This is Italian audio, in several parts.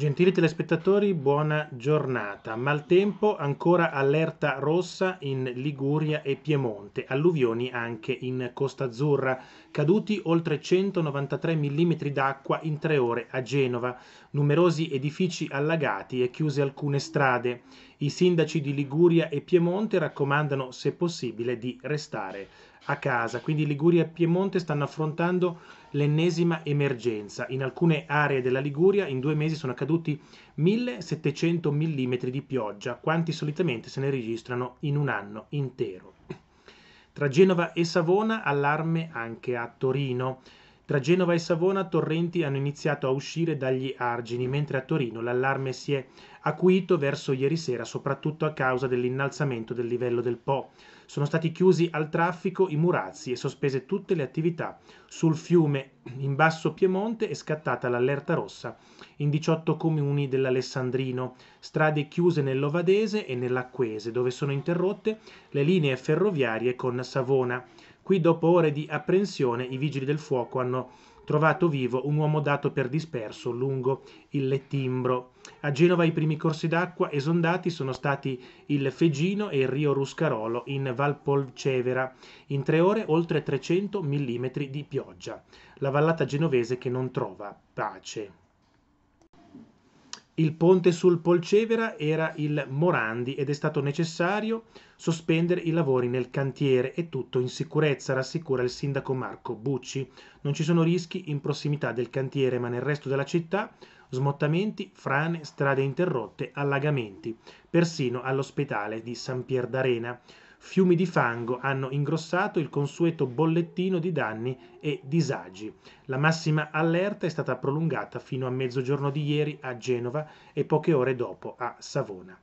Gentili telespettatori, buona giornata. Maltempo, ancora allerta rossa in Liguria e Piemonte, alluvioni anche in Costa Azzurra, caduti oltre 193 mm d'acqua in tre ore a Genova, numerosi edifici allagati e chiuse alcune strade. I sindaci di Liguria e Piemonte raccomandano, se possibile, di restare a casa, quindi Liguria e Piemonte stanno affrontando l'ennesima emergenza. In alcune aree della Liguria in due mesi sono caduti 1700 mm di pioggia, quanti solitamente se ne registrano in un anno intero. Tra Genova e Savona allarme anche a Torino. Tra Genova e Savona torrenti hanno iniziato a uscire dagli argini, mentre a Torino l'allarme si è acuito verso ieri sera, soprattutto a causa dell'innalzamento del livello del Po. Sono stati chiusi al traffico i murazzi e sospese tutte le attività. Sul fiume in basso Piemonte è scattata l'allerta rossa in 18 comuni dell'Alessandrino, strade chiuse nell'Ovadese e nell'Acquese, dove sono interrotte le linee ferroviarie con Savona. Qui dopo ore di apprensione i vigili del fuoco hanno trovato vivo un uomo dato per disperso lungo il Lettimbro. A Genova i primi corsi d'acqua esondati sono stati il Fegino e il Rio Ruscarolo in Valpolcevera, in tre ore oltre 300 mm di pioggia. La vallata genovese che non trova pace. Il ponte sul Polcevera era il Morandi ed è stato necessario sospendere i lavori nel cantiere e tutto in sicurezza, rassicura il sindaco Marco Bucci. Non ci sono rischi in prossimità del cantiere, ma nel resto della città smottamenti, frane, strade interrotte, allagamenti, persino all'ospedale di San Pier d'Arena. Fiumi di fango hanno ingrossato il consueto bollettino di danni e disagi. La massima allerta è stata prolungata fino a mezzogiorno di ieri a Genova e poche ore dopo a Savona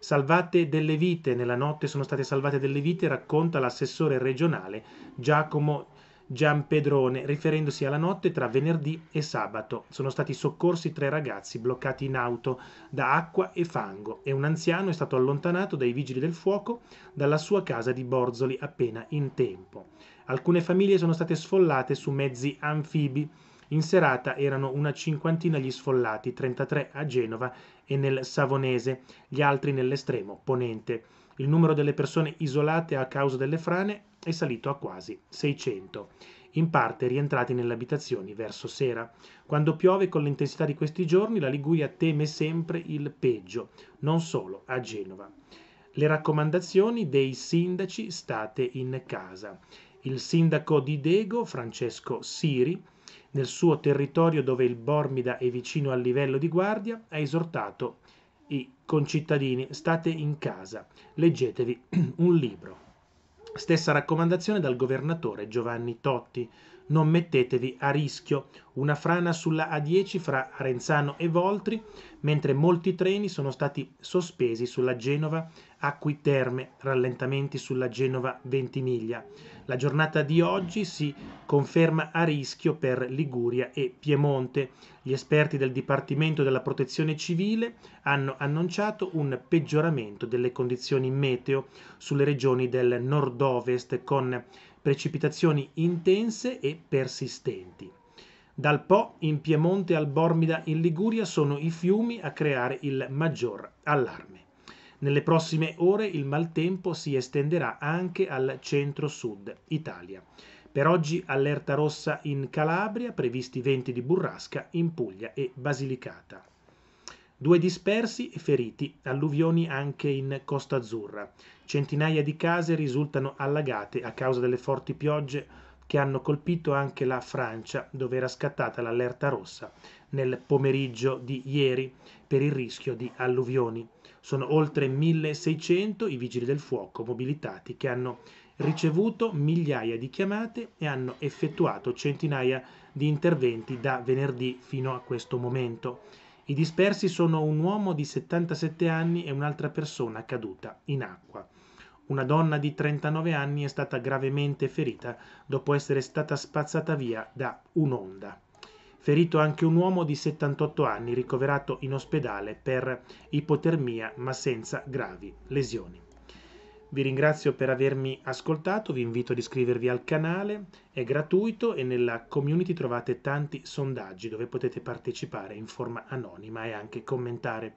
salvate delle vite, nella notte sono state salvate delle vite, racconta l'assessore regionale Giacomo Giampedrone, riferendosi alla notte tra venerdì e sabato. Sono stati soccorsi tre ragazzi bloccati in auto da acqua e fango e un anziano è stato allontanato dai vigili del fuoco dalla sua casa di Borzoli appena in tempo. Alcune famiglie sono state sfollate su mezzi anfibi. In serata erano una cinquantina gli sfollati, 33 a Genova e nel Savonese, gli altri nell'estremo ponente. Il numero delle persone isolate a causa delle frane è salito a quasi 600, in parte rientrati nelle abitazioni verso sera. Quando piove con l'intensità di questi giorni, la Liguria teme sempre il peggio, non solo a Genova. Le raccomandazioni dei sindaci state in casa. Il sindaco di Dego, Francesco Siri, nel suo territorio dove il Bormida è vicino al livello di guardia, ha esortato i concittadini state in casa, leggetevi un libro. Stessa raccomandazione dal governatore Giovanni Totti. Non mettetevi a rischio. Una frana sulla A10 fra Arenzano e Voltri, mentre molti treni sono stati sospesi sulla Genova Acquiterme, rallentamenti sulla Genova Ventimiglia. La giornata di oggi si conferma a rischio per Liguria e Piemonte. Gli esperti del Dipartimento della Protezione Civile hanno annunciato un peggioramento delle condizioni meteo sulle regioni del nord-ovest con precipitazioni intense e persistenti. Dal Po in Piemonte al Bormida in Liguria sono i fiumi a creare il maggior allarme. Nelle prossime ore il maltempo si estenderà anche al centro-sud Italia. Per oggi allerta rossa in Calabria, previsti venti di burrasca in Puglia e Basilicata. Due dispersi e feriti, alluvioni anche in Costa Azzurra. Centinaia di case risultano allagate a causa delle forti piogge che hanno colpito anche la Francia, dove era scattata l'allerta rossa nel pomeriggio di ieri per il rischio di alluvioni. Sono oltre 1600 i vigili del fuoco mobilitati che hanno ricevuto migliaia di chiamate e hanno effettuato centinaia di interventi da venerdì fino a questo momento. I dispersi sono un uomo di 77 anni e un'altra persona caduta in acqua. Una donna di 39 anni è stata gravemente ferita dopo essere stata spazzata via da un'onda ferito anche un uomo di 78 anni ricoverato in ospedale per ipotermia ma senza gravi lesioni. Vi ringrazio per avermi ascoltato, vi invito ad iscrivervi al canale, è gratuito e nella community trovate tanti sondaggi dove potete partecipare in forma anonima e anche commentare.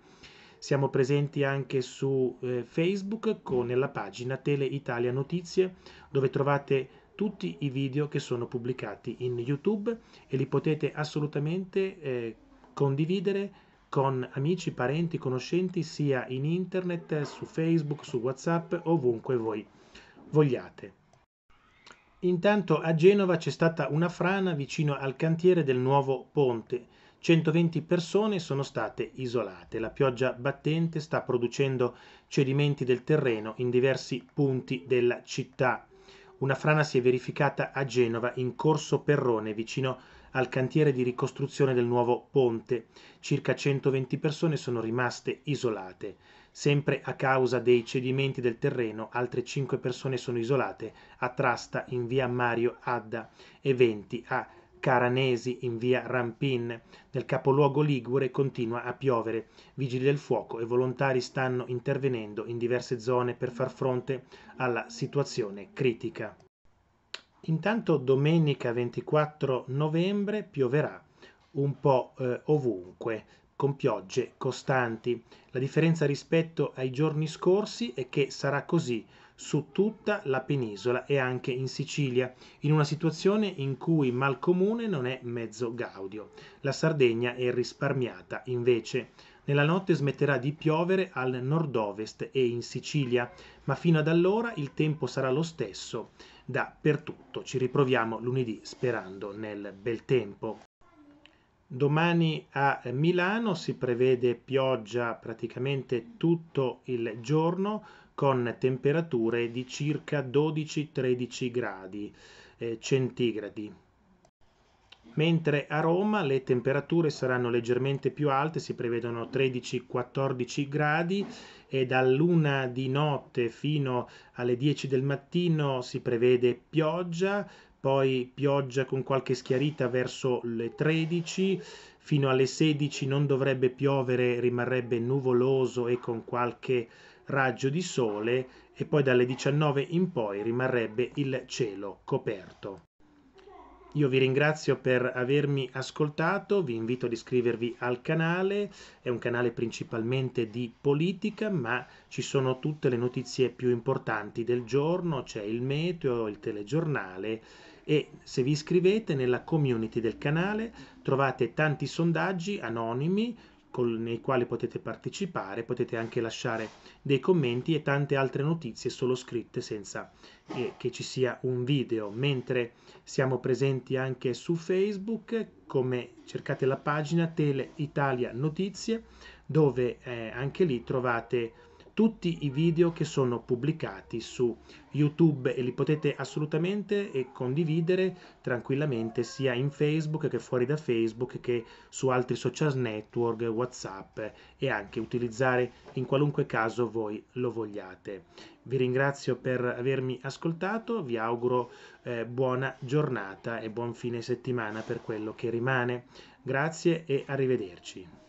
Siamo presenti anche su eh, Facebook con la pagina Tele Italia Notizie dove trovate tutti i video che sono pubblicati in YouTube e li potete assolutamente eh, condividere con amici, parenti, conoscenti, sia in internet, su Facebook, su WhatsApp, ovunque voi vogliate. Intanto a Genova c'è stata una frana vicino al cantiere del nuovo ponte. 120 persone sono state isolate. La pioggia battente sta producendo cedimenti del terreno in diversi punti della città una frana si è verificata a Genova in corso Perrone vicino al cantiere di ricostruzione del nuovo ponte. Circa 120 persone sono rimaste isolate. Sempre a causa dei cedimenti del terreno, altre 5 persone sono isolate a Trasta in via Mario Adda e 20 a Caranesi in via Rampin, nel capoluogo Ligure, continua a piovere. Vigili del fuoco e volontari stanno intervenendo in diverse zone per far fronte alla situazione critica. Intanto domenica 24 novembre pioverà un po' eh, ovunque, con piogge costanti. La differenza rispetto ai giorni scorsi è che sarà così su tutta la penisola e anche in Sicilia, in una situazione in cui mal comune non è mezzo gaudio. La Sardegna è risparmiata invece. Nella notte smetterà di piovere al nord-ovest e in Sicilia, ma fino ad allora il tempo sarà lo stesso dappertutto. Ci riproviamo lunedì sperando nel bel tempo. Domani a Milano si prevede pioggia praticamente tutto il giorno con temperature di circa 12-13 gradi eh, centigradi. Mentre a Roma le temperature saranno leggermente più alte, si prevedono 13-14 gradi e dall'una di notte fino alle 10 del mattino si prevede pioggia, poi pioggia con qualche schiarita verso le 13, fino alle 16 non dovrebbe piovere, rimarrebbe nuvoloso e con qualche raggio di sole e poi dalle 19 in poi rimarrebbe il cielo coperto. Io vi ringrazio per avermi ascoltato, vi invito ad iscrivervi al canale, è un canale principalmente di politica, ma ci sono tutte le notizie più importanti del giorno, c'è il meteo, il telegiornale e se vi iscrivete nella community del canale trovate tanti sondaggi anonimi con, nei quali potete partecipare, potete anche lasciare dei commenti e tante altre notizie solo scritte senza eh, che ci sia un video, mentre siamo presenti anche su Facebook, come cercate la pagina Tele Italia Notizie, dove eh, anche lì trovate tutti i video che sono pubblicati su YouTube e li potete assolutamente eh, condividere tranquillamente sia in Facebook che fuori da Facebook che su altri social network, WhatsApp eh, e anche utilizzare in qualunque caso voi lo vogliate. Vi ringrazio per avermi ascoltato, vi auguro eh, buona giornata e buon fine settimana per quello che rimane. Grazie e arrivederci.